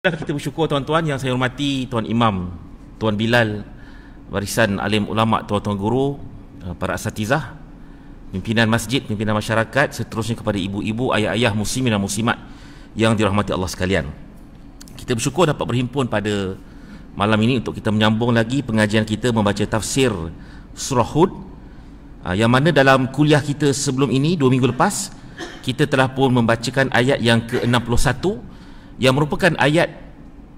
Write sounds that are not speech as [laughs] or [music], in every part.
Alhamdulillah kita bersyukur tuan-tuan yang saya hormati Tuan Imam, Tuan Bilal Warisan Alim Ulama, Tuan-Tuan Guru eh, Para Asatizah Pimpinan Masjid, Pimpinan Masyarakat Seterusnya kepada ibu-ibu, ayah-ayah, muslimin dan muslimat Yang dirahmati Allah sekalian Kita bersyukur dapat berhimpun pada Malam ini untuk kita menyambung lagi Pengajian kita membaca tafsir Surah Hud eh, Yang mana dalam kuliah kita sebelum ini Dua minggu lepas Kita telah pun membacakan ayat yang ke-61 Dan yang merupakan ayat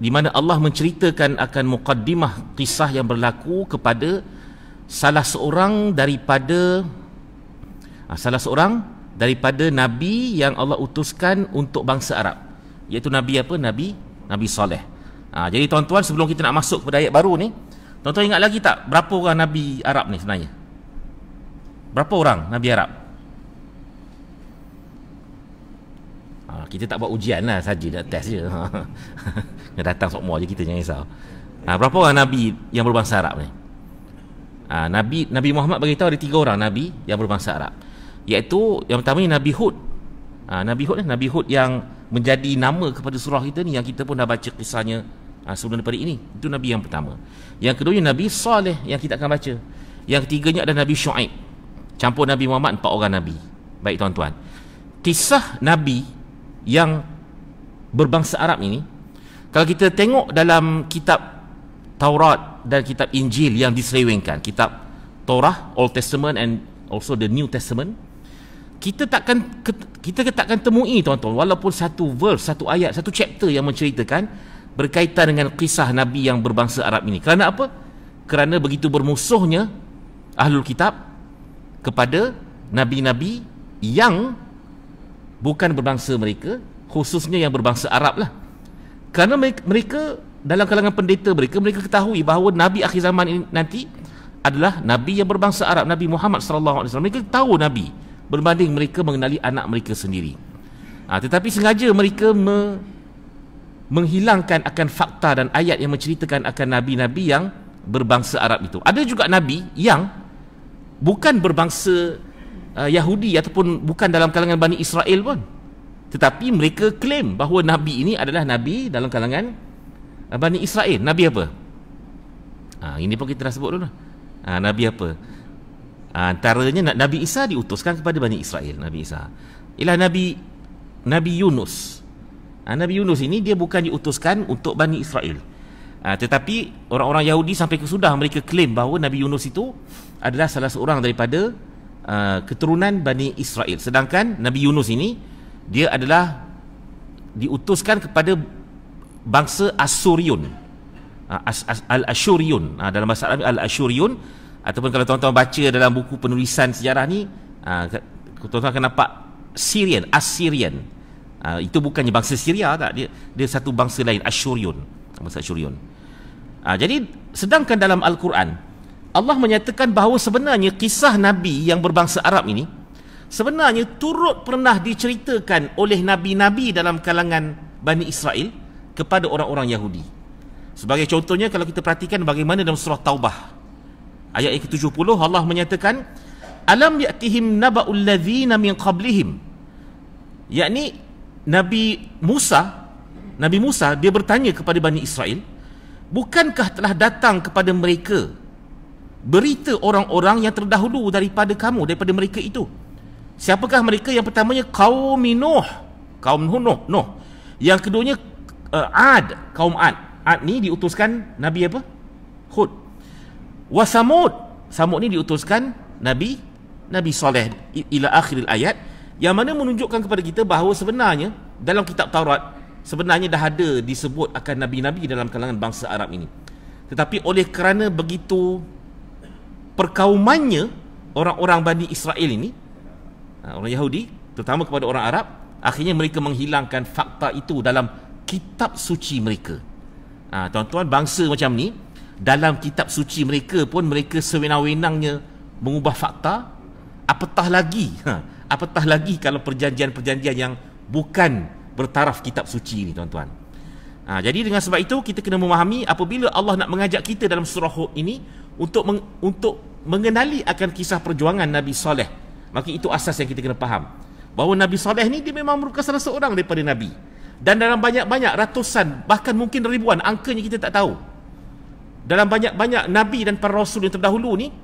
di mana Allah menceritakan akan mukaddimah kisah yang berlaku kepada salah seorang daripada ah, salah seorang daripada nabi yang Allah utuskan untuk bangsa Arab iaitu nabi apa nabi nabi Saleh. ha, jadi tuan-tuan sebelum kita nak masuk kepada ayat baru ni tuan-tuan ingat lagi tak berapa orang nabi Arab ni sebenarnya berapa orang nabi Arab Ha, kita tak buat ujian lah saja nak test je. Ha. [laughs] datang sokmo je kita jangan risau. Ha, berapa orang nabi yang berbangsa Arab ni? Ha, nabi Nabi Muhammad beritahu ada tiga orang nabi yang berbangsa Arab. Iaitu yang pertama ni Nabi Hud. Ha, nabi Hud ni Nabi Hud yang menjadi nama kepada surah kita ni yang kita pun dah baca kisahnya ha, sebelum daripada ini. Itu nabi yang pertama. Yang kedua ni Nabi Saleh yang kita akan baca. Yang ketiganya ada Nabi Shu'aib. Campur Nabi Muhammad empat orang nabi. Baik tuan-tuan. Kisah nabi yang berbangsa Arab ini kalau kita tengok dalam kitab Taurat dan kitab Injil yang diselewengkan kitab Torah Old Testament and also the New Testament kita takkan kita takkan temui tuan-tuan walaupun satu verse satu ayat satu chapter yang menceritakan berkaitan dengan kisah nabi yang berbangsa Arab ini kerana apa kerana begitu bermusuhnya ahlul kitab kepada nabi-nabi yang bukan berbangsa mereka khususnya yang berbangsa Arab lah kerana mereka dalam kalangan pendeta mereka mereka ketahui bahawa Nabi akhir zaman ini nanti adalah Nabi yang berbangsa Arab Nabi Muhammad SAW mereka tahu Nabi berbanding mereka mengenali anak mereka sendiri ha, tetapi sengaja mereka me- menghilangkan akan fakta dan ayat yang menceritakan akan Nabi-Nabi yang berbangsa Arab itu ada juga Nabi yang bukan berbangsa uh, Yahudi ataupun bukan dalam kalangan Bani Israel pun tetapi mereka klaim bahawa Nabi ini adalah Nabi dalam kalangan uh, Bani Israel Nabi apa? Ha, ini pun kita dah sebut dulu ha, Nabi apa? Ha, antaranya Nabi Isa diutuskan kepada Bani Israel Nabi Isa ialah Nabi Nabi Yunus ha, Nabi Yunus ini dia bukan diutuskan untuk Bani Israel ha, tetapi orang-orang Yahudi sampai ke kesudah mereka klaim bahawa Nabi Yunus itu adalah salah seorang daripada uh, keturunan Bani Israel. Sedangkan Nabi Yunus ini dia adalah diutuskan kepada bangsa Asurion. Uh, Al-Asurion. Uh, dalam bahasa Arab Al-Asurion ataupun kalau tuan-tuan baca dalam buku penulisan sejarah ni uh, tuan-tuan akan nampak Syrian, Assyrian. Uh, itu bukannya bangsa Syria tak dia dia satu bangsa lain Asyurion bangsa Asyurion uh, jadi sedangkan dalam Al-Quran Allah menyatakan bahawa sebenarnya kisah Nabi yang berbangsa Arab ini sebenarnya turut pernah diceritakan oleh Nabi-Nabi dalam kalangan Bani Israel kepada orang-orang Yahudi. Sebagai contohnya kalau kita perhatikan bagaimana dalam surah Taubah ayat yang ke-70 Allah menyatakan Alam ya'tihim naba'ul ladhina min qablihim yakni Nabi Musa Nabi Musa dia bertanya kepada Bani Israel bukankah telah datang kepada mereka berita orang-orang yang terdahulu daripada kamu daripada mereka itu siapakah mereka yang pertamanya kaum Nuh kaum Nuh Nuh, Nuh. yang keduanya uh, Ad kaum Ad Ad ni diutuskan Nabi apa? Hud Wasamud Samud ni diutuskan Nabi Nabi Saleh ila akhiril ayat yang mana menunjukkan kepada kita bahawa sebenarnya dalam kitab Taurat sebenarnya dah ada disebut akan nabi-nabi dalam kalangan bangsa Arab ini. Tetapi oleh kerana begitu perkaumannya orang-orang Bani Israel ini ha, orang Yahudi terutama kepada orang Arab akhirnya mereka menghilangkan fakta itu dalam kitab suci mereka ha, tuan-tuan bangsa macam ni dalam kitab suci mereka pun mereka sewenang-wenangnya mengubah fakta apatah lagi ha, apatah lagi kalau perjanjian-perjanjian yang bukan bertaraf kitab suci ini tuan-tuan ha, jadi dengan sebab itu kita kena memahami apabila Allah nak mengajak kita dalam surah ini untuk meng, untuk mengenali akan kisah perjuangan Nabi Saleh. Maka itu asas yang kita kena faham. Bahawa Nabi Saleh ni dia memang merupakan salah seorang daripada Nabi. Dan dalam banyak-banyak ratusan, bahkan mungkin ribuan, angkanya kita tak tahu. Dalam banyak-banyak Nabi dan para Rasul yang terdahulu ni,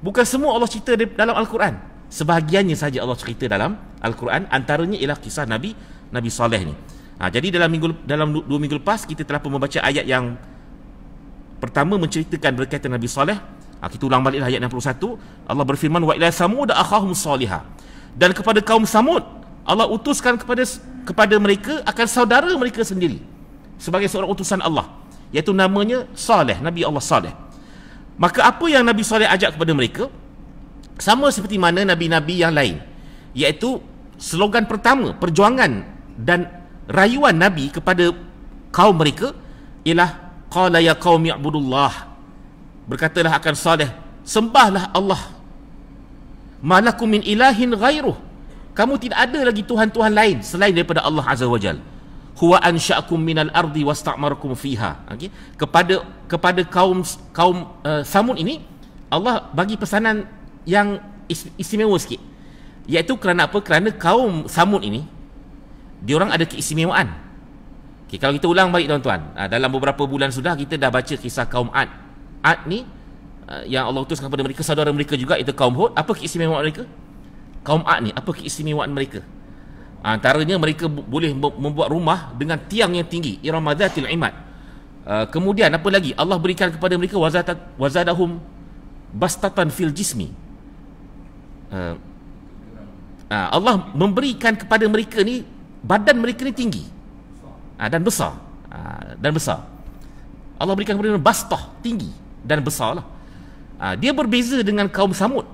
bukan semua Allah cerita dalam Al-Quran. Sebahagiannya saja Allah cerita dalam Al-Quran, antaranya ialah kisah Nabi Nabi Saleh ni. Ha, jadi dalam minggu dalam dua minggu lepas kita telah pun membaca ayat yang pertama menceritakan berkaitan Nabi Saleh. Ha, kita ulang balik lah ayat 61. Allah berfirman wa ila samud akhahum saliha. Dan kepada kaum Samud Allah utuskan kepada kepada mereka akan saudara mereka sendiri sebagai seorang utusan Allah iaitu namanya Saleh Nabi Allah Saleh. Maka apa yang Nabi Saleh ajak kepada mereka sama seperti mana nabi-nabi yang lain iaitu slogan pertama perjuangan dan rayuan nabi kepada kaum mereka ialah qala ya qaumi ibudullah berkatalah akan saleh sembahlah Allah malakum min ilahin ghairuh kamu tidak ada lagi tuhan-tuhan lain selain daripada Allah azza wajal huwa ansha'akum minal ardi wasta'marakum fiha okay? kepada kepada kaum kaum uh, eh, samud ini Allah bagi pesanan yang istimewa sikit iaitu kerana apa kerana kaum samud ini diorang ada keistimewaan Okay, kalau kita ulang balik tuan-tuan, ah, dalam beberapa bulan sudah kita dah baca kisah kaum Ad. Ad ni ah, yang Allah utuskan kepada mereka saudara mereka juga itu kaum Hud. Apa keistimewaan mereka? Kaum Ad ni apa keistimewaan mereka? Antaranya mereka boleh membuat rumah dengan tiang yang tinggi, iramadatil imad. Ah, kemudian apa lagi? Allah berikan kepada mereka wazadahum bastatan fil jismi. Allah memberikan kepada mereka ni badan mereka ni tinggi. Ah, dan besar ah, dan besar Allah berikan kepada mereka bastah tinggi dan besar lah ah, dia berbeza dengan kaum samud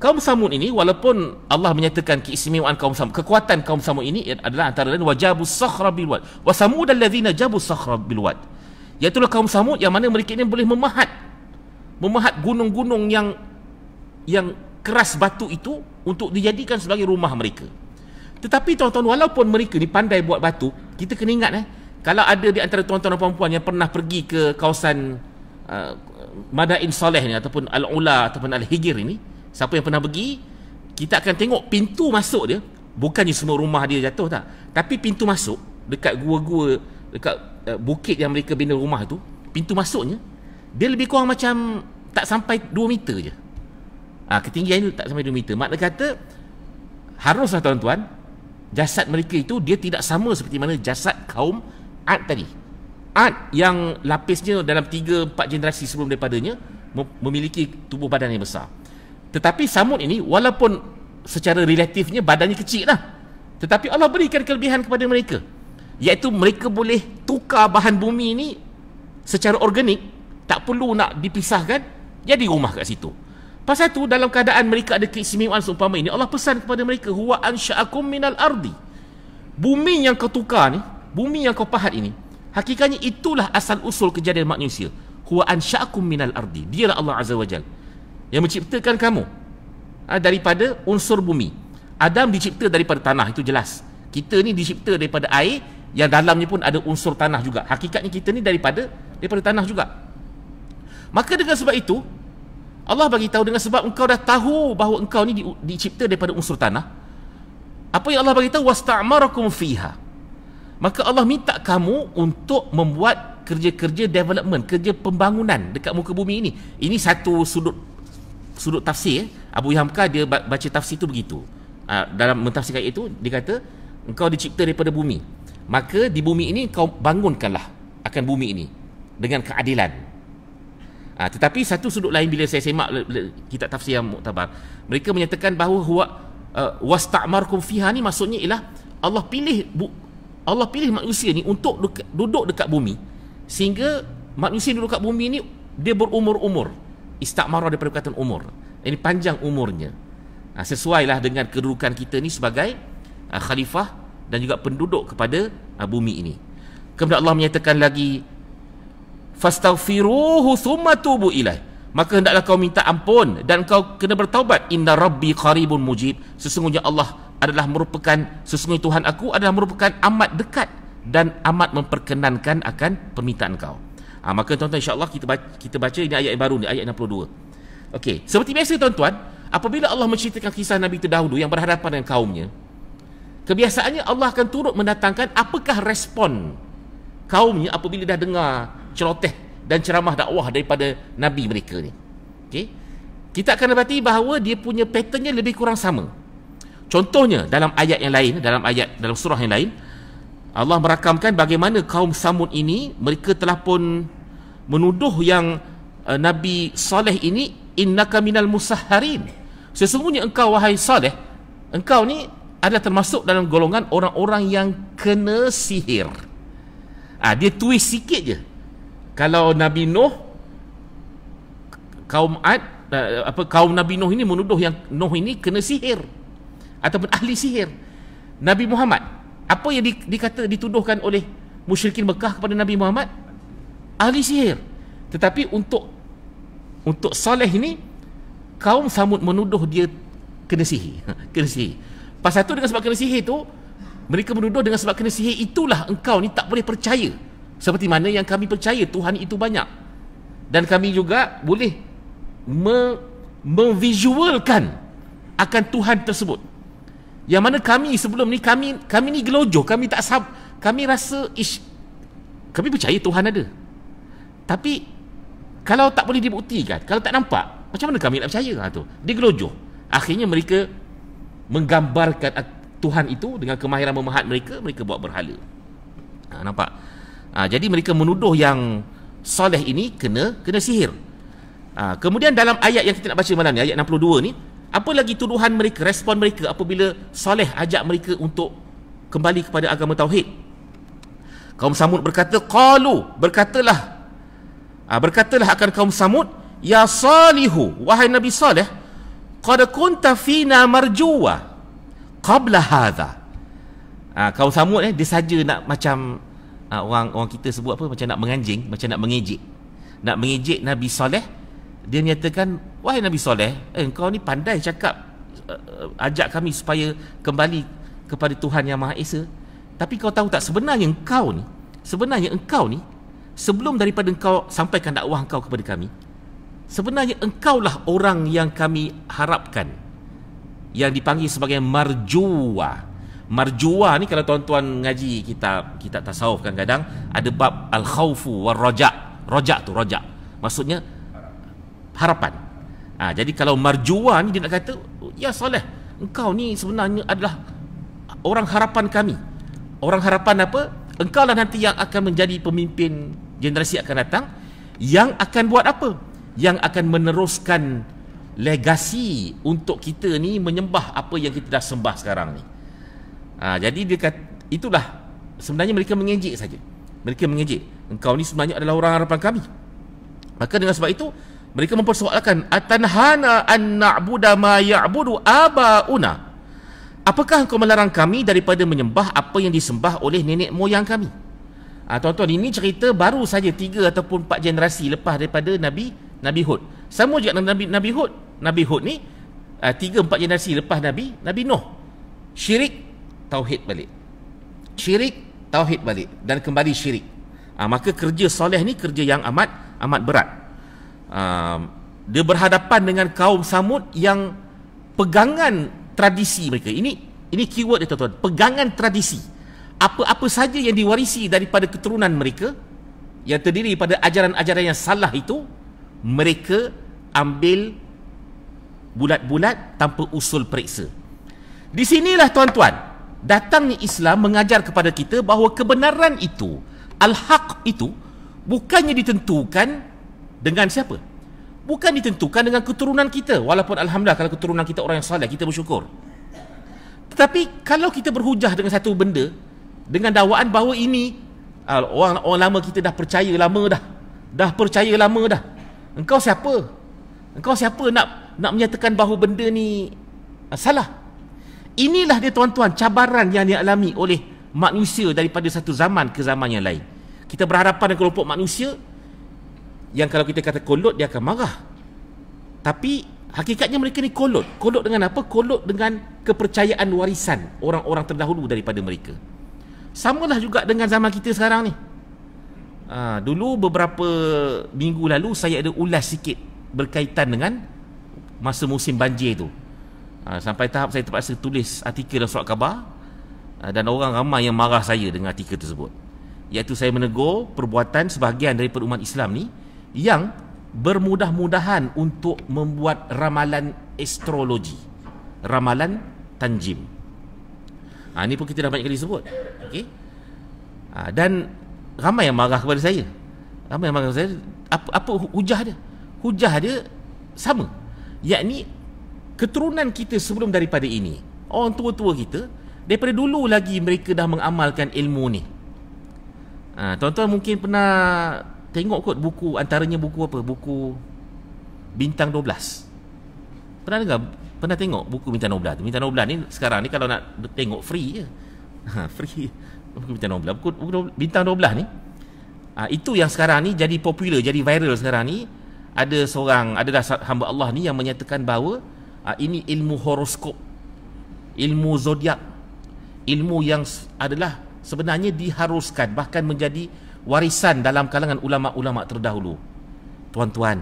kaum samud ini walaupun Allah menyatakan keistimewaan kaum samud kekuatan kaum samud ini adalah antara lain wajabu sakhra bilwad wa samud alladhina jabu sakhra bilwad iaitu kaum samud yang mana mereka ini boleh memahat memahat gunung-gunung yang yang keras batu itu untuk dijadikan sebagai rumah mereka tetapi tuan-tuan walaupun mereka ni pandai buat batu, kita kena ingat eh. Kalau ada di antara tuan-tuan dan puan-puan yang pernah pergi ke kawasan uh, Madain Saleh ni ataupun Al-Ula ataupun Al-Hijr ini, siapa yang pernah pergi, kita akan tengok pintu masuk dia, bukannya semua rumah dia jatuh tak. Tapi pintu masuk dekat gua-gua dekat uh, bukit yang mereka bina rumah tu, pintu masuknya dia lebih kurang macam tak sampai 2 meter je. Ah ha, ketinggian tak sampai 2 meter. Mak kata haruslah tuan-tuan jasad mereka itu dia tidak sama seperti mana jasad kaum Ad tadi. Ad yang lapisnya dalam 3 4 generasi sebelum daripadanya memiliki tubuh badan yang besar. Tetapi Samud ini walaupun secara relatifnya badannya kecil lah. Tetapi Allah berikan kelebihan kepada mereka. Iaitu mereka boleh tukar bahan bumi ini secara organik. Tak perlu nak dipisahkan. Jadi rumah kat situ. Pasal tu dalam keadaan mereka ada keistimewaan seumpama ini Allah pesan kepada mereka huwa ansha'akum minal ardi. Bumi yang kau tukar ni, bumi yang kau pahat ini, hakikatnya itulah asal usul kejadian manusia. Huwa ansha'akum minal ardi. Dialah Allah Azza wa Jal yang menciptakan kamu ha, daripada unsur bumi. Adam dicipta daripada tanah itu jelas. Kita ni dicipta daripada air yang dalamnya pun ada unsur tanah juga. Hakikatnya kita ni daripada daripada tanah juga. Maka dengan sebab itu, Allah bagi tahu dengan sebab engkau dah tahu bahawa engkau ni dicipta daripada unsur tanah. Apa yang Allah bagi tahu wasta'marakum fiha. Maka Allah minta kamu untuk membuat kerja-kerja development, kerja pembangunan dekat muka bumi ini. Ini satu sudut sudut tafsir. Eh. Abu Yahmka dia baca tafsir itu begitu. Ha, dalam mentafsirkan itu dia kata engkau dicipta daripada bumi. Maka di bumi ini kau bangunkanlah akan bumi ini dengan keadilan Ha, tetapi satu sudut lain bila saya semak kita tafsir yang muktabar, mereka menyatakan bahawa huwa uh, wasta'markum fiha ni maksudnya ialah Allah pilih bu, Allah pilih manusia ni untuk duka, duduk dekat bumi sehingga manusia duduk dekat bumi ni dia berumur-umur. Istakmara daripada perkataan umur. Ini panjang umurnya. Ha, lah dengan kedudukan kita ni sebagai uh, khalifah dan juga penduduk kepada uh, bumi ini. Kemudian Allah menyatakan lagi fastaghfiruhu thumma tubu ilaih maka hendaklah kau minta ampun dan kau kena bertaubat inna rabbi qaribun mujib sesungguhnya Allah adalah merupakan sesungguhnya Tuhan aku adalah merupakan amat dekat dan amat memperkenankan akan permintaan kau ha, maka tuan-tuan insyaAllah kita baca, kita baca ini ayat yang baru ni ayat 62 Okey, seperti biasa tuan-tuan apabila Allah menceritakan kisah Nabi terdahulu yang berhadapan dengan kaumnya kebiasaannya Allah akan turut mendatangkan apakah respon kaumnya apabila dah dengar celoteh dan ceramah dakwah daripada nabi mereka ni. Okey. Kita akan dapati bahawa dia punya patternnya lebih kurang sama. Contohnya dalam ayat yang lain, dalam ayat dalam surah yang lain, Allah merakamkan bagaimana kaum Samud ini mereka telah pun menuduh yang uh, Nabi Saleh ini innaka minal musahharin. Sesungguhnya engkau wahai Saleh, engkau ni ada termasuk dalam golongan orang-orang yang kena sihir. ha, dia twist sikit je kalau Nabi Nuh kaum Ad eh, apa kaum Nabi Nuh ini menuduh yang Nuh ini kena sihir ataupun ahli sihir Nabi Muhammad apa yang di, dikata dituduhkan oleh musyrikin Mekah kepada Nabi Muhammad ahli sihir tetapi untuk untuk soleh ini kaum Samud menuduh dia kena sihir [laughs] kena sihir pasal tu dengan sebab kena sihir tu mereka menuduh dengan sebab kena sihir itulah engkau ni tak boleh percaya seperti mana yang kami percaya Tuhan itu banyak dan kami juga boleh me- memvisualkan akan Tuhan tersebut yang mana kami sebelum ni kami kami ni gelojoh kami tak sab kami rasa ish kami percaya Tuhan ada tapi kalau tak boleh dibuktikan kalau tak nampak macam mana kami nak percaya ha, tu dia gelojoh akhirnya mereka menggambarkan Tuhan itu dengan kemahiran memahat mereka mereka buat berhala ha, nampak Ha, jadi mereka menuduh yang soleh ini kena kena sihir. Ha, kemudian dalam ayat yang kita nak baca malam ni, ayat 62 ni, apa lagi tuduhan mereka, respon mereka apabila soleh ajak mereka untuk kembali kepada agama Tauhid? Kaum Samud berkata, Qalu, berkatalah, ha, berkatalah akan kaum Samud, Ya Salihu, wahai Nabi Saleh, Qad kunta fina marjuwa qabla hadha. Ha, kaum Samud eh, dia saja nak macam uh, orang orang kita sebut apa macam nak menganjing macam nak mengejek nak mengejek Nabi Soleh dia nyatakan wahai Nabi Soleh eh, kau ni pandai cakap uh, ajak kami supaya kembali kepada Tuhan Yang Maha Esa tapi kau tahu tak sebenarnya engkau ni sebenarnya engkau ni sebelum daripada engkau sampaikan dakwah engkau kepada kami sebenarnya engkau lah orang yang kami harapkan yang dipanggil sebagai marjuah marjuah ni kalau tuan-tuan ngaji kita kita tasawuf kan kadang ada bab al khawfu war roja roja tu roja maksudnya harapan ha, jadi kalau marjuah ni dia nak kata ya soleh engkau ni sebenarnya adalah orang harapan kami orang harapan apa engkau lah nanti yang akan menjadi pemimpin generasi akan datang yang akan buat apa yang akan meneruskan legasi untuk kita ni menyembah apa yang kita dah sembah sekarang ni Ha, jadi dia kata, itulah sebenarnya mereka mengejek saja. Mereka mengejek. Engkau ni sebenarnya adalah orang harapan kami. Maka dengan sebab itu mereka mempersoalkan atanhana an na'budu ma ya'budu abauna. Apakah engkau melarang kami daripada menyembah apa yang disembah oleh nenek moyang kami? Ha, tuan-tuan, ini cerita baru saja tiga ataupun empat generasi lepas daripada Nabi Nabi Hud. Sama juga dengan Nabi Nabi Hud. Nabi Hud ni eh, tiga empat generasi lepas Nabi Nabi Nuh. Syirik tauhid balik syirik tauhid balik dan kembali syirik ha, maka kerja soleh ni kerja yang amat amat berat ha, dia berhadapan dengan kaum samud yang pegangan tradisi mereka ini ini keyword dia tuan-tuan pegangan tradisi apa-apa saja yang diwarisi daripada keturunan mereka yang terdiri pada ajaran-ajaran yang salah itu mereka ambil bulat-bulat tanpa usul periksa di sinilah tuan-tuan datangnya Islam mengajar kepada kita bahawa kebenaran itu al-haq itu bukannya ditentukan dengan siapa bukan ditentukan dengan keturunan kita walaupun alhamdulillah kalau keturunan kita orang yang saleh kita bersyukur tetapi kalau kita berhujah dengan satu benda dengan dakwaan bahawa ini ah, orang orang lama kita dah percaya lama dah dah percaya lama dah engkau siapa engkau siapa nak nak menyatakan bahawa benda ni ah, salah inilah dia tuan-tuan cabaran yang dialami oleh manusia daripada satu zaman ke zaman yang lain kita berhadapan dengan kelompok manusia yang kalau kita kata kolot dia akan marah tapi hakikatnya mereka ni kolot kolot dengan apa? kolot dengan kepercayaan warisan orang-orang terdahulu daripada mereka samalah juga dengan zaman kita sekarang ni ha, dulu beberapa minggu lalu saya ada ulas sikit berkaitan dengan masa musim banjir tu Ah, sampai tahap saya terpaksa tulis artikel dalam surat khabar ah, dan orang ramai yang marah saya dengan artikel tersebut iaitu saya menegur perbuatan sebahagian daripada umat Islam ni yang bermudah-mudahan untuk membuat ramalan astrologi ramalan tanjim ha, ah, ini pun kita dah banyak kali sebut okay? ha, dan ramai yang marah kepada saya ramai yang marah kepada saya apa, apa hujah dia? hujah dia sama yakni keturunan kita sebelum daripada ini orang tua-tua kita daripada dulu lagi mereka dah mengamalkan ilmu ni ha, tuan-tuan mungkin pernah tengok kot buku antaranya buku apa buku Bintang 12 pernah dengar pernah tengok buku Bintang 12 tu Bintang 12 ni sekarang ni kalau nak tengok free je [laughs] ha, free buku Bintang 12 buku, buku Bintang 12 ni ha, itu yang sekarang ni jadi popular jadi viral sekarang ni ada seorang ada dah hamba Allah ni yang menyatakan bahawa Ah, ini ilmu horoskop ilmu zodiak ilmu yang adalah sebenarnya diharuskan bahkan menjadi warisan dalam kalangan ulama-ulama terdahulu tuan-tuan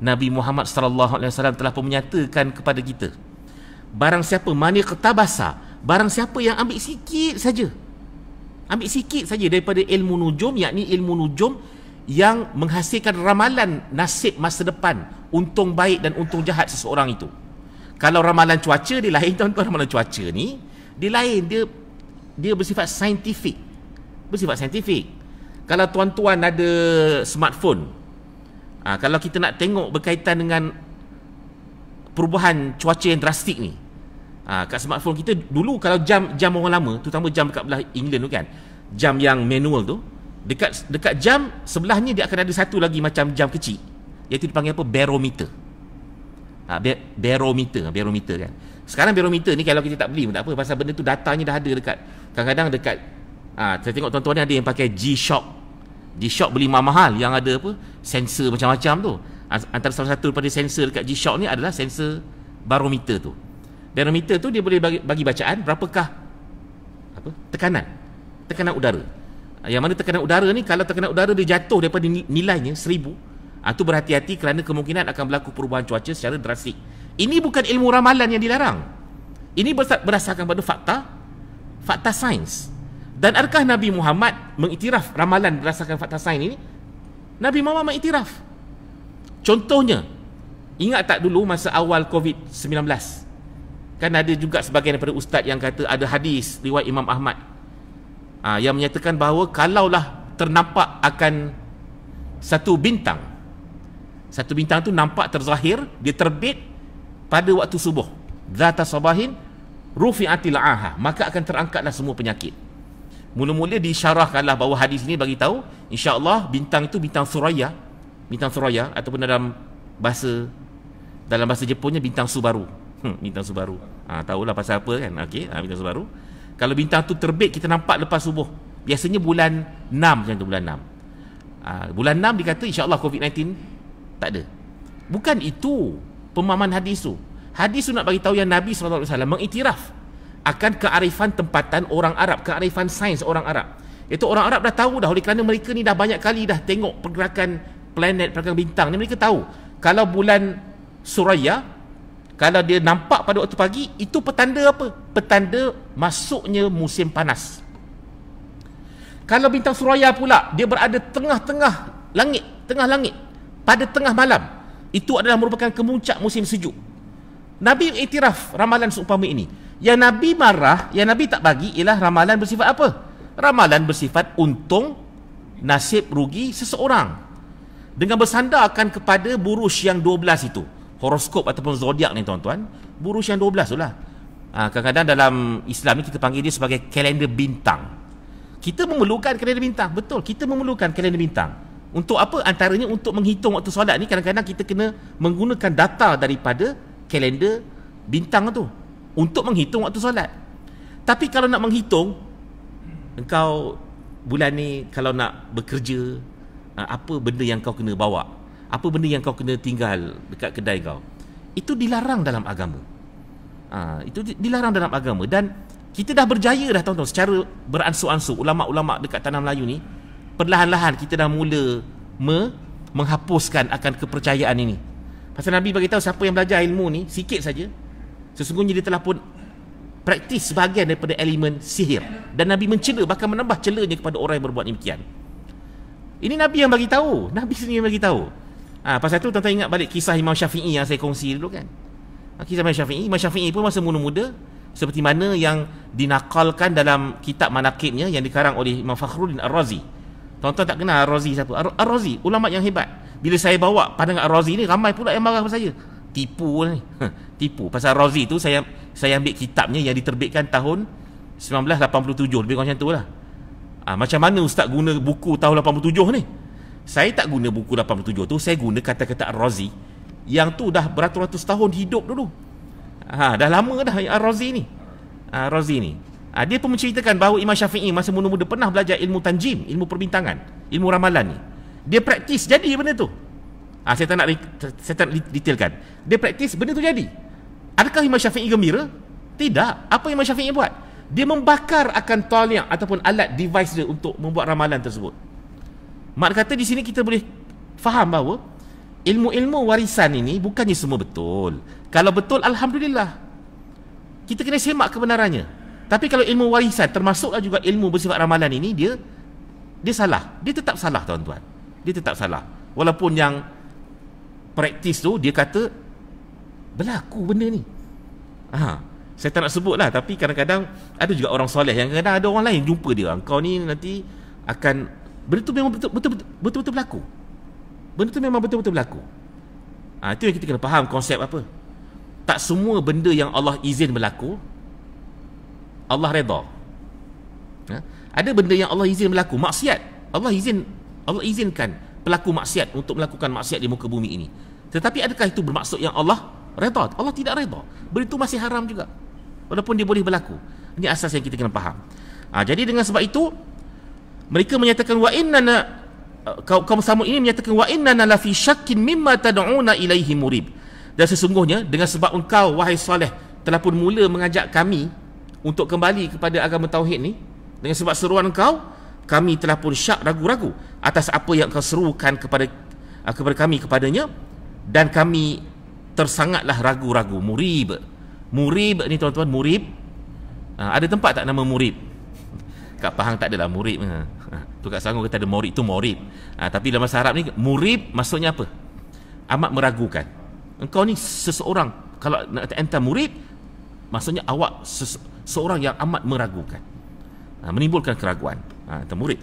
Nabi Muhammad sallallahu alaihi wasallam telah pun menyatakan kepada kita barang siapa mani qatabasa barang siapa yang ambil sikit saja ambil sikit saja daripada ilmu nujum yakni ilmu nujum yang menghasilkan ramalan nasib masa depan untung baik dan untung jahat seseorang itu kalau ramalan cuaca dia lain [laughs] tuan-tuan ramalan cuaca ni dia lain dia dia bersifat saintifik bersifat saintifik kalau tuan-tuan ada smartphone ha, kalau kita nak tengok berkaitan dengan perubahan cuaca yang drastik ni ha, kat smartphone kita dulu kalau jam jam orang lama terutama jam dekat belah England tu kan jam yang manual tu dekat dekat jam sebelahnya dia akan ada satu lagi macam jam kecil iaitu dipanggil apa barometer ha, barometer barometer kan sekarang barometer ni kalau kita tak beli pun tak apa pasal benda tu datanya dah ada dekat kadang-kadang dekat ha, saya tengok tuan-tuan ni ada yang pakai G-Shock G-Shock beli mahal-mahal yang ada apa sensor macam-macam tu antara salah satu daripada sensor dekat G-Shock ni adalah sensor barometer tu barometer tu dia boleh bagi, bagi bacaan berapakah apa tekanan tekanan udara yang mana tekanan udara ni kalau tekanan udara dia jatuh daripada nilainya seribu. Ha, tu berhati-hati kerana kemungkinan akan berlaku perubahan cuaca secara drastik. Ini bukan ilmu ramalan yang dilarang. Ini berdasarkan pada fakta, fakta sains. Dan adakah Nabi Muhammad mengiktiraf ramalan berdasarkan fakta sains ini? Nabi Muhammad mengiktiraf. Contohnya, ingat tak dulu masa awal COVID-19? Kan ada juga sebagian daripada ustaz yang kata ada hadis riwayat Imam Ahmad ah, yang menyatakan bahawa kalaulah ternampak akan satu bintang, satu bintang tu nampak terzahir dia terbit pada waktu subuh zata sabahin rufi'atil aha maka akan terangkatlah semua penyakit mula-mula disyarahkanlah bahawa hadis ini bagi tahu insyaallah bintang itu bintang suraya bintang suraya ataupun dalam bahasa dalam bahasa Jepunnya bintang subaru hmm, bintang subaru ha, tahulah pasal apa kan okey ha, bintang subaru kalau bintang tu terbit kita nampak lepas subuh biasanya bulan 6 macam tu bulan 6 ha, bulan 6 dikata insyaallah covid-19 tak ada. Bukan itu pemahaman hadis tu. Hadis tu nak bagi tahu yang Nabi SAW mengiktiraf akan kearifan tempatan orang Arab, kearifan sains orang Arab. Itu orang Arab dah tahu dah oleh kerana mereka ni dah banyak kali dah tengok pergerakan planet, pergerakan bintang ni mereka tahu. Kalau bulan Suraya kalau dia nampak pada waktu pagi itu petanda apa? Petanda masuknya musim panas. Kalau bintang Suraya pula dia berada tengah-tengah langit, tengah langit pada tengah malam itu adalah merupakan kemuncak musim sejuk Nabi iktiraf ramalan seumpama ini yang Nabi marah yang Nabi tak bagi ialah ramalan bersifat apa ramalan bersifat untung nasib rugi seseorang dengan bersandarkan kepada burus yang 12 itu horoskop ataupun zodiak ni tuan-tuan burus yang 12 tu lah ha, kadang-kadang dalam Islam ni kita panggil dia sebagai kalender bintang kita memerlukan kalender bintang betul kita memerlukan kalender bintang untuk apa? Antaranya untuk menghitung waktu solat ni kadang-kadang kita kena menggunakan data daripada kalender bintang tu untuk menghitung waktu solat. Tapi kalau nak menghitung engkau bulan ni kalau nak bekerja ah, apa benda yang kau kena bawa? Apa benda yang kau kena tinggal dekat kedai kau? Itu dilarang dalam agama. Ha, itu dilarang dalam agama dan kita dah berjaya dah tuan-tuan secara beransur-ansur ulama-ulama dekat tanah Melayu ni perlahan-lahan kita dah mula me- menghapuskan akan kepercayaan ini. Pasal Nabi bagi tahu siapa yang belajar ilmu ni sikit saja sesungguhnya dia telah pun praktis sebahagian daripada elemen sihir dan Nabi mencela bahkan menambah celanya kepada orang yang berbuat demikian. Ini Nabi yang bagi tahu, Nabi sendiri yang bagi tahu. Ah ha, pasal tu tuan-tuan ingat balik kisah Imam Syafi'i yang saya kongsi dulu kan. Ha, kisah Imam Syafi'i, Imam Syafi'i pun masa muda-muda seperti mana yang dinakalkan dalam kitab manakibnya yang dikarang oleh Imam Fakhruddin Ar-Razi. Tonton tak kenal Ar-Razi siapa? Ar-Razi, ulama yang hebat. Bila saya bawa pandangan Ar-Razi ni ramai pula yang marah pada saya. Tipu ni. Huh, tipu. Pasal Ar-Razi tu saya saya ambil kitabnya yang diterbitkan tahun 1987 lebih kurang macam tu lah ha, macam mana ustaz guna buku tahun 87 ni saya tak guna buku 87 tu saya guna kata-kata Ar-Razi yang tu dah beratus-ratus tahun hidup dulu ha, dah lama dah Ar-Razi ni ah, Ar-Razi ni Ha, dia pun menceritakan bahawa Imam Syafi'i masa muda-muda pernah belajar ilmu tanjim, ilmu perbintangan, ilmu ramalan ni. Dia praktis jadi benda tu. Ha, saya tak nak saya tak nak detailkan. Dia praktis benda tu jadi. Adakah Imam Syafi'i gembira? Tidak. Apa Imam Syafi'i buat? Dia membakar akan tolia ataupun alat device dia untuk membuat ramalan tersebut. Mak kata di sini kita boleh faham bahawa ilmu-ilmu warisan ini bukannya semua betul. Kalau betul, Alhamdulillah. Kita kena semak kebenarannya. Tapi kalau ilmu warisan termasuklah juga ilmu bersifat ramalan ini dia dia salah. Dia tetap salah tuan-tuan. Dia tetap salah. Walaupun yang praktis tu dia kata berlaku benda ni. Ha. Saya tak nak sebut lah tapi kadang-kadang ada juga orang soleh yang kadang-kadang ada orang lain jumpa dia. Engkau ni nanti akan benda tu memang betul betul betul, betul, berlaku. Benda tu memang betul-betul berlaku. Ha, itu yang kita kena faham konsep apa. Tak semua benda yang Allah izin berlaku, Allah reda. Ya? Ada benda yang Allah izin berlaku, maksiat. Allah izin Allah izinkan pelaku maksiat untuk melakukan maksiat di muka bumi ini. Tetapi adakah itu bermaksud yang Allah reda? Allah tidak redha. Begitu masih haram juga. Walaupun dia boleh berlaku. Ini asas yang kita kena faham. Ha, jadi dengan sebab itu mereka menyatakan wa inna eh, kaum kamu samud ini menyatakan wa inna la fi syakkin mimma tad'una ilaihi murib. Dan sesungguhnya dengan sebab engkau wahai soleh telah pun mula mengajak kami untuk kembali kepada agama tauhid ni dengan sebab seruan kau kami telah pun syak ragu-ragu atas apa yang kau serukan kepada ah, kepada kami kepadanya dan kami tersangatlah ragu-ragu murib murib ni tuan-tuan murib ah, ada tempat tak nama murib kat Pahang tak adalah murib ah, tu kat Sangor kita ada murib tu murib tapi dalam bahasa Arab ni murib maksudnya apa amat meragukan engkau ni seseorang kalau nak entah murib maksudnya awak sesu- seorang yang amat meragukan ha, menimbulkan keraguan ha, murid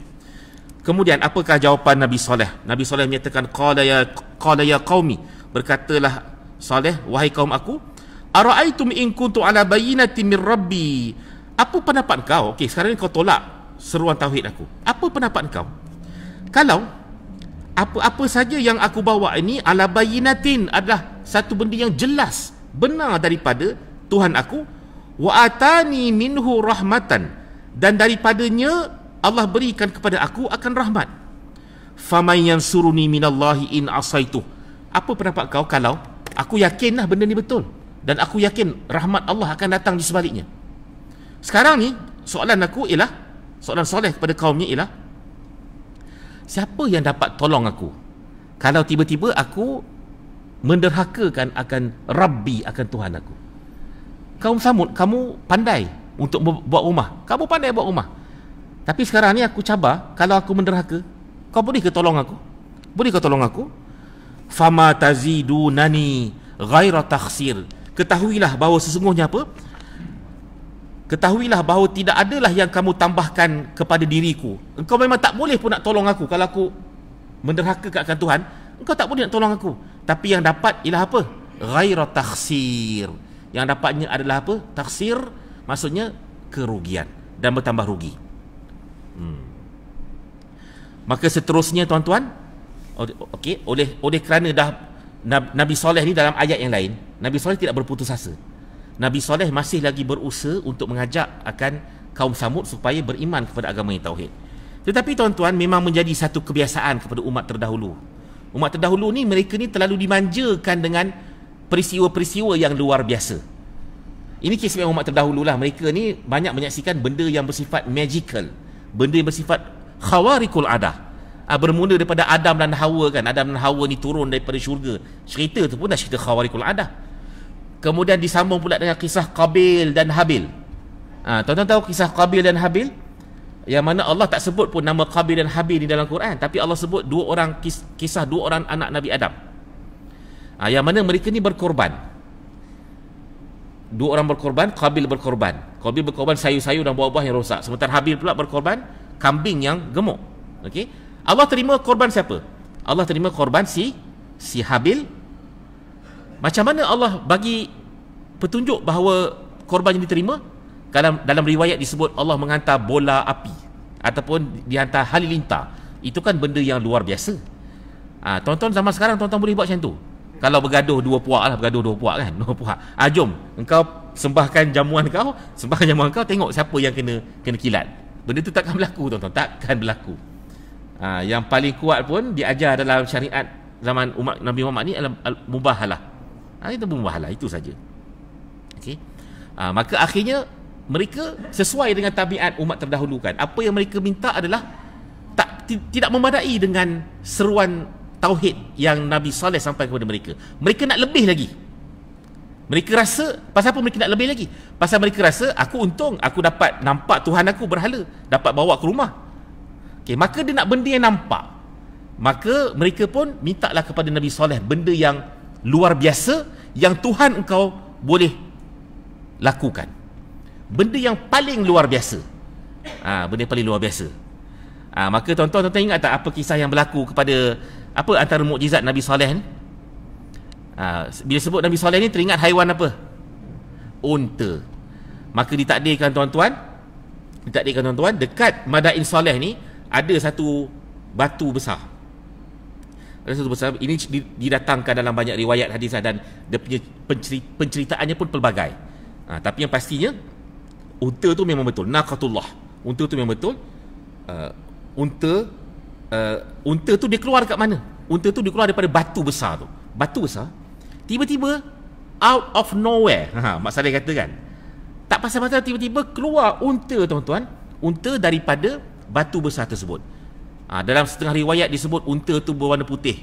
kemudian apakah jawapan Nabi Saleh Nabi Saleh menyatakan qala ya qala ya qaumi berkatalah Saleh wahai kaum aku araaitum in kuntu ala bayyinati min rabbi apa pendapat kau okey sekarang ni kau tolak seruan tauhid aku apa pendapat kau kalau apa-apa saja yang aku bawa ini ala bayinatin adalah satu benda yang jelas benar daripada Tuhan aku wa atani minhu rahmatan dan daripadanya Allah berikan kepada aku akan rahmat faman yansuruni minallahi in asaitu apa pendapat kau kalau aku yakinlah benda ni betul dan aku yakin rahmat Allah akan datang di sebaliknya sekarang ni soalan aku ialah soalan soleh kepada kaumnya ialah siapa yang dapat tolong aku kalau tiba-tiba aku menderhakakan akan Rabbi akan Tuhan aku kaum samud kamu pandai untuk buat rumah kamu pandai buat rumah tapi sekarang ni aku cabar kalau aku menderhaka kau boleh ke tolong aku boleh ke tolong aku fama tazidu nani ghaira takhsir ketahuilah bahawa sesungguhnya apa ketahuilah bahawa tidak adalah yang kamu tambahkan kepada diriku engkau memang tak boleh pun nak tolong aku kalau aku menderhaka ke akan Tuhan engkau tak boleh nak tolong aku tapi yang dapat ialah apa ghaira takhsir yang dapatnya adalah apa? Taksir maksudnya kerugian dan bertambah rugi. Hmm. Maka seterusnya tuan-tuan, okey, oleh oleh kerana dah Nabi Soleh ni dalam ayat yang lain, Nabi Soleh tidak berputus asa. Nabi Soleh masih lagi berusaha untuk mengajak akan kaum Samud supaya beriman kepada agama yang tauhid. Tetapi tuan-tuan memang menjadi satu kebiasaan kepada umat terdahulu. Umat terdahulu ni mereka ni terlalu dimanjakan dengan peristiwa-peristiwa yang luar biasa ini kes memang umat terdahulu lah mereka ni banyak menyaksikan benda yang bersifat magical benda yang bersifat khawarikul adah ha, bermula daripada Adam dan Hawa kan Adam dan Hawa ni turun daripada syurga cerita tu pun dah cerita khawarikul adah kemudian disambung pula dengan kisah Qabil dan Habil ha, tuan-tuan tahu kisah Qabil dan Habil yang mana Allah tak sebut pun nama Qabil dan Habil ni dalam Quran tapi Allah sebut dua orang kisah dua orang anak Nabi Adam ha, Yang mana mereka ni berkorban Dua orang berkorban Qabil berkorban Qabil berkorban sayur-sayur dan buah-buah yang rosak Sementara Habil pula berkorban Kambing yang gemuk okay? Allah terima korban siapa? Allah terima korban si Si Habil Macam mana Allah bagi Petunjuk bahawa Korban yang diterima dalam, dalam riwayat disebut Allah menghantar bola api Ataupun dihantar halilintar Itu kan benda yang luar biasa ha, ah, Tonton zaman sekarang Tonton boleh buat macam tu kalau bergaduh dua puak lah bergaduh dua puak kan [laughs] dua puak ah, jom engkau sembahkan jamuan kau [laughs] sembahkan jamuan kau tengok siapa yang kena kena kilat benda tu takkan berlaku tuan-tuan takkan berlaku ha, yang paling kuat pun diajar dalam syariat zaman umat Nabi Muhammad ni adalah al- mubahalah ha, itu mubahalah itu saja okey ha, maka akhirnya mereka sesuai dengan tabiat umat terdahulu kan apa yang mereka minta adalah tak tidak memadai dengan seruan tauhid yang Nabi Saleh sampai kepada mereka. Mereka nak lebih lagi. Mereka rasa pasal apa mereka nak lebih lagi? Pasal mereka rasa aku untung aku dapat nampak Tuhan aku berhala, dapat bawa ke rumah. Okay, maka dia nak benda yang nampak. Maka mereka pun mintalah kepada Nabi Saleh benda yang luar biasa yang Tuhan engkau boleh lakukan. Benda yang paling luar biasa. ha, benda paling luar biasa. ha, maka tuan-tuan tuan-tuan ingat tak apa kisah yang berlaku kepada apa antara mukjizat Nabi Saleh ni? Ha, bila sebut Nabi Saleh ni teringat haiwan apa? Unta. Maka ditakdirkan tuan-tuan, ditakdirkan tuan-tuan dekat Madain Saleh ni ada satu batu besar. Ada satu besar. Ini didatangkan dalam banyak riwayat hadis dan dia punya penceritaannya pun pelbagai. Ha, tapi yang pastinya unta tu memang betul. Naqatullah. Unta tu memang betul. Uh, unta uh, unta tu dia keluar dekat mana? Unta tu dikeluar daripada batu besar tu. Batu besar. Tiba-tiba out of nowhere. Ha, Mak Saleh kata kan. Tak pasal-pasal tiba-tiba keluar unta tuan-tuan. Unta daripada batu besar tersebut. Ha, dalam setengah riwayat disebut unta tu berwarna putih.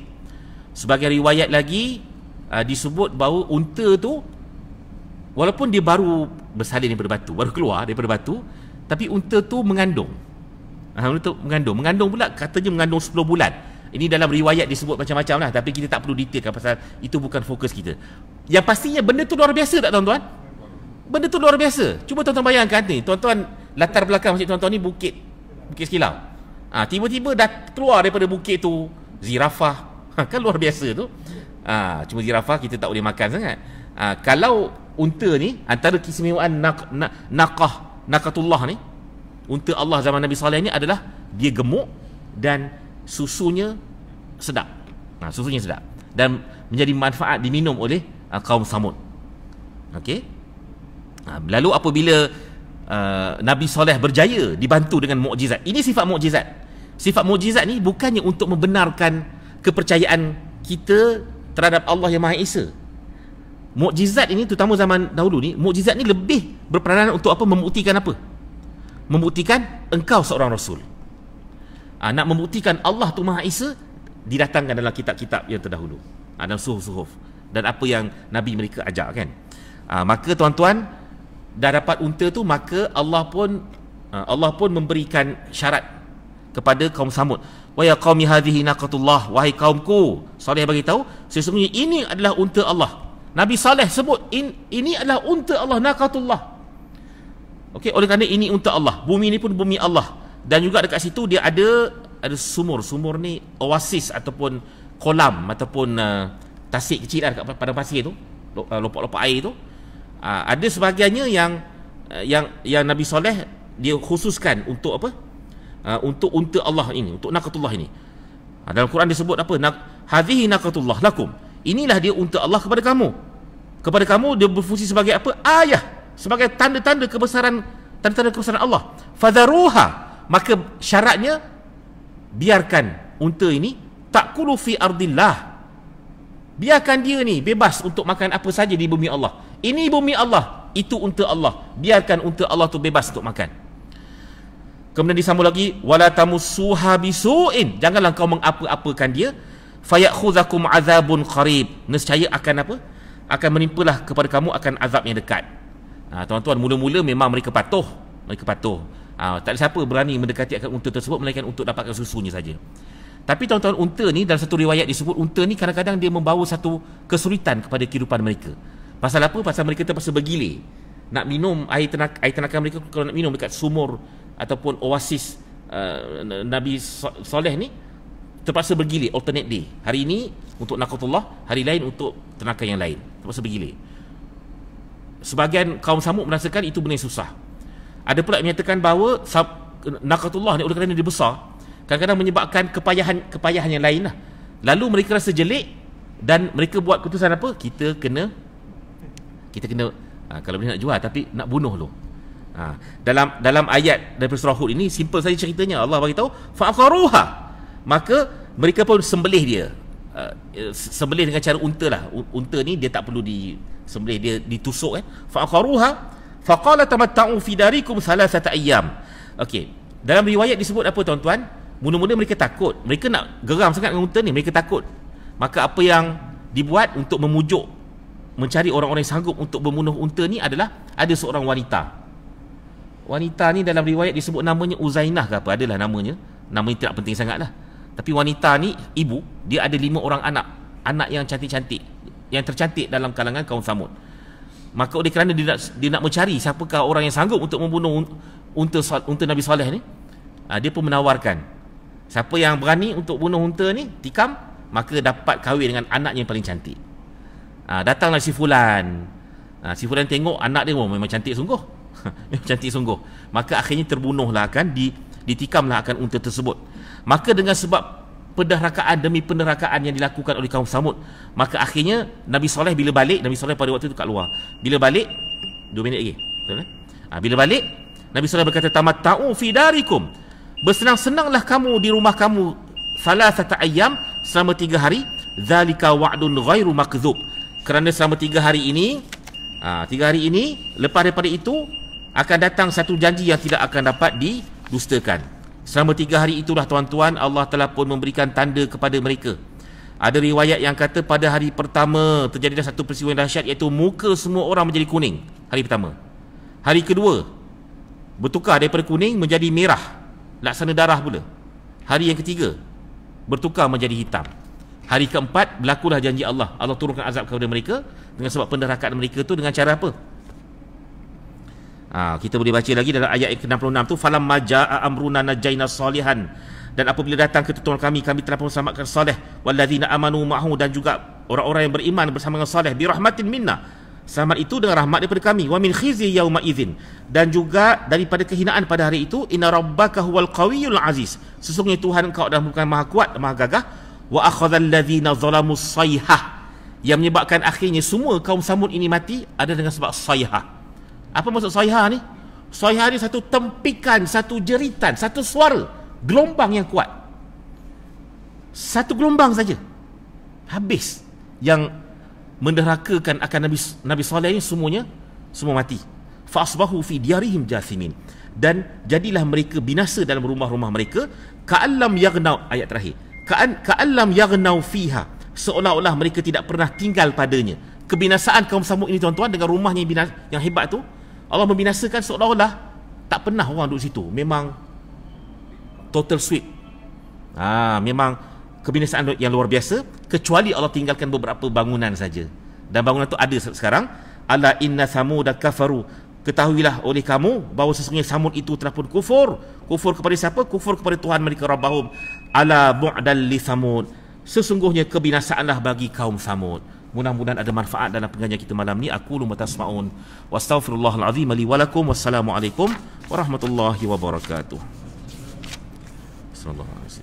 Sebagai riwayat lagi uh, disebut bahawa unta tu walaupun dia baru bersalin daripada batu, baru keluar daripada batu, tapi unta tu mengandung. Alhamdulillah itu mengandung Mengandung pula katanya mengandung 10 bulan Ini dalam riwayat disebut macam-macam lah Tapi kita tak perlu detailkan pasal itu bukan fokus kita Yang pastinya benda tu luar biasa tak tuan-tuan? Benda tu luar biasa Cuba tuan-tuan bayangkan ni Tuan-tuan latar belakang masjid tuan-tuan ni bukit Bukit Sekilau ha, Tiba-tiba dah keluar daripada bukit tu Zirafah ha, Kan luar biasa tu ha, Cuma zirafah kita tak boleh makan sangat ha, Kalau unta ni Antara kisimewaan nak, nak, nakah Nakatullah ni unta Allah zaman Nabi Saleh ni adalah dia gemuk dan susunya sedap. Nah, ha, susunya sedap dan menjadi manfaat diminum oleh uh, kaum Samud. Okey. Ha, lalu apabila uh, Nabi Saleh berjaya dibantu dengan mukjizat. Ini sifat mukjizat. Sifat mukjizat ni bukannya untuk membenarkan kepercayaan kita terhadap Allah Yang Maha Esa. Mukjizat ini terutama zaman dahulu ni, mukjizat ni lebih berperanan untuk apa? Membuktikan apa? membuktikan engkau seorang rasul ha, nak membuktikan Allah tu Maha Esa didatangkan dalam kitab-kitab yang terdahulu ha, dalam suhuf-suhuf dan apa yang Nabi mereka ajar kan ha, maka tuan-tuan dah dapat unta tu maka Allah pun Allah pun memberikan syarat kepada kaum Samud. Wa ya qaumi hadhihi naqatullah wahai kaumku. Saleh bagi tahu sesungguhnya ini adalah unta Allah. Nabi Saleh sebut in, ini adalah unta Allah naqatullah. Okey, oleh kerana ini untuk Allah. Bumi ni pun bumi Allah. Dan juga dekat situ dia ada ada sumur. Sumur ni oasis ataupun kolam ataupun uh, tasik kecil lah dekat padang pasir tu. Uh, Lopak-lopak air tu. Uh, ada sebagiannya yang uh, yang yang Nabi Soleh dia khususkan untuk apa? Uh, untuk unta Allah ini, untuk nakatullah ini. Uh, dalam Quran disebut apa? Nak hadhihi nakatullah lakum. Inilah dia unta Allah kepada kamu. Kepada kamu dia berfungsi sebagai apa? Ayah sebagai tanda-tanda kebesaran tanda-tanda kebesaran Allah fadharuha maka syaratnya biarkan unta ini takulu fi ardillah biarkan dia ni bebas untuk makan apa saja di bumi Allah ini bumi Allah itu unta Allah biarkan unta Allah tu bebas untuk makan kemudian disambung lagi wala tamussuha bisuin janganlah kau mengapa-apakan dia fayakhuzakum azabun qarib nescaya akan apa akan menimpalah kepada kamu akan azab yang dekat Ah, tuan-tuan mula-mula memang mereka patuh, mereka patuh. Ah, tak ada siapa berani mendekati akan unta tersebut melainkan untuk dapatkan susunya saja. Tapi tuan-tuan unta ni dalam satu riwayat disebut unta ni kadang-kadang dia membawa satu kesulitan kepada kehidupan mereka. Pasal apa? Pasal mereka terpaksa bergilir nak minum air tenaga air tenakan mereka kalau nak minum dekat sumur ataupun oasis uh, Nabi Soleh ni terpaksa bergilir alternate day. Hari ini untuk nakatullah, hari lain untuk tenaga yang lain. Terpaksa bergilir sebahagian kaum samud merasakan itu benar susah ada pula yang menyatakan bahawa nakatullah ni oleh kerana dia besar kadang-kadang menyebabkan kepayahan kepayahan yang lain lah lalu mereka rasa jelik dan mereka buat keputusan apa kita kena kita kena ha, kalau boleh nak jual tapi nak bunuh lu ha, dalam dalam ayat dari surah hud ini simple saja ceritanya Allah bagi tahu fa maka mereka pun sembelih dia Uh, uh, sembelih dengan cara unta lah unta ni dia tak perlu di disembelih dia ditusuk eh faqaruha faqala tamattu fi darikum thalathata ayyam okey dalam riwayat disebut apa tuan-tuan mula-mula mereka takut mereka nak geram sangat dengan unta ni mereka takut maka apa yang dibuat untuk memujuk mencari orang-orang yang sanggup untuk membunuh unta ni adalah ada seorang wanita wanita ni dalam riwayat disebut namanya Uzainah ke apa adalah namanya namanya tidak penting sangat lah tapi wanita ni ibu, dia ada lima orang anak. Anak yang cantik-cantik, yang tercantik dalam kalangan kaum Samud. Maka oleh kerana dia nak dia nak mencari siapakah orang yang sanggup untuk membunuh unta unta Nabi Saleh ni, ah, dia pun menawarkan. Siapa yang berani untuk bunuh unta ni, tikam, maka dapat kahwin dengan anaknya yang paling cantik. Ah, datanglah si fulan. Ah, si fulan tengok anak dia oh, memang cantik sungguh. [laughs] cantik sungguh. Maka akhirnya terbunuhlah kan di ditikamlah akan unta tersebut. Maka dengan sebab penderhakaan demi penderhakaan yang dilakukan oleh kaum Samud, maka akhirnya Nabi Saleh bila balik, Nabi Saleh pada waktu itu kat luar. Bila balik, dua minit lagi. Betul eh? ha, bila balik, Nabi Saleh berkata, Tamat ta'u fi darikum. Bersenang-senanglah kamu di rumah kamu salah satu ayam selama tiga hari. Zalika wa'dun ghairu makzub. Kerana selama tiga hari ini, ha, tiga hari ini, lepas daripada itu, akan datang satu janji yang tidak akan dapat didustakan. Selama tiga hari itulah tuan-tuan Allah telah pun memberikan tanda kepada mereka Ada riwayat yang kata pada hari pertama Terjadi satu peristiwa yang dahsyat Iaitu muka semua orang menjadi kuning Hari pertama Hari kedua Bertukar daripada kuning menjadi merah Laksana darah pula Hari yang ketiga Bertukar menjadi hitam Hari keempat Berlakulah janji Allah Allah turunkan azab kepada mereka Dengan sebab penderakaan mereka tu Dengan cara apa? Ha, kita boleh baca lagi dalam ayat ke 66 tu falam majaa amruna najaina salihan dan apabila datang ketentuan kami kami telah pun selamatkan soleh wallazina amanu ma'hu dan juga orang-orang yang beriman bersama dengan soleh bi rahmatin minna selamat itu dengan rahmat daripada kami wa min khizi yauma idzin dan juga daripada kehinaan pada hari itu inna rabbaka huwal qawiyul aziz sesungguhnya Tuhan kau adalah bukan maha kuat maha gagah wa akhadhal ladzina zalamu sayha yang menyebabkan akhirnya semua kaum samud ini mati ada dengan sebab sayha apa maksud soiha ni? Soiha ni satu tempikan, satu jeritan, satu suara. Gelombang yang kuat. Satu gelombang saja. Habis. Yang menderhakakan akan Nabi Nabi Saleh ini semuanya semua mati. Faasbahu fi diarihim jasimin dan jadilah mereka binasa dalam rumah-rumah mereka Kaalam yaghnau ayat terakhir ka'an ka'allam yaghnau fiha seolah-olah mereka tidak pernah tinggal padanya kebinasaan kaum samud ini tuan-tuan dengan rumahnya yang, binas- yang hebat tu Allah membinasakan seolah-olah tak pernah orang duduk situ. Memang total sweep. Ha, memang kebinasaan yang luar biasa kecuali Allah tinggalkan beberapa bangunan saja. Dan bangunan itu ada sekarang. Ala inna samud kafaru. Ketahuilah oleh kamu bahawa sesungguhnya samud itu telah pun kufur. Kufur kepada siapa? Kufur kepada Tuhan mereka Rabbahum. Ala bu'dal li samud. Sesungguhnya kebinasaanlah bagi kaum samud mudah-mudahan ada manfaat dalam pengajian kita malam ni aku lu matasmaun wastaghfirullahal azim li walakum wassalamu alaikum warahmatullahi wabarakatuh sallallahu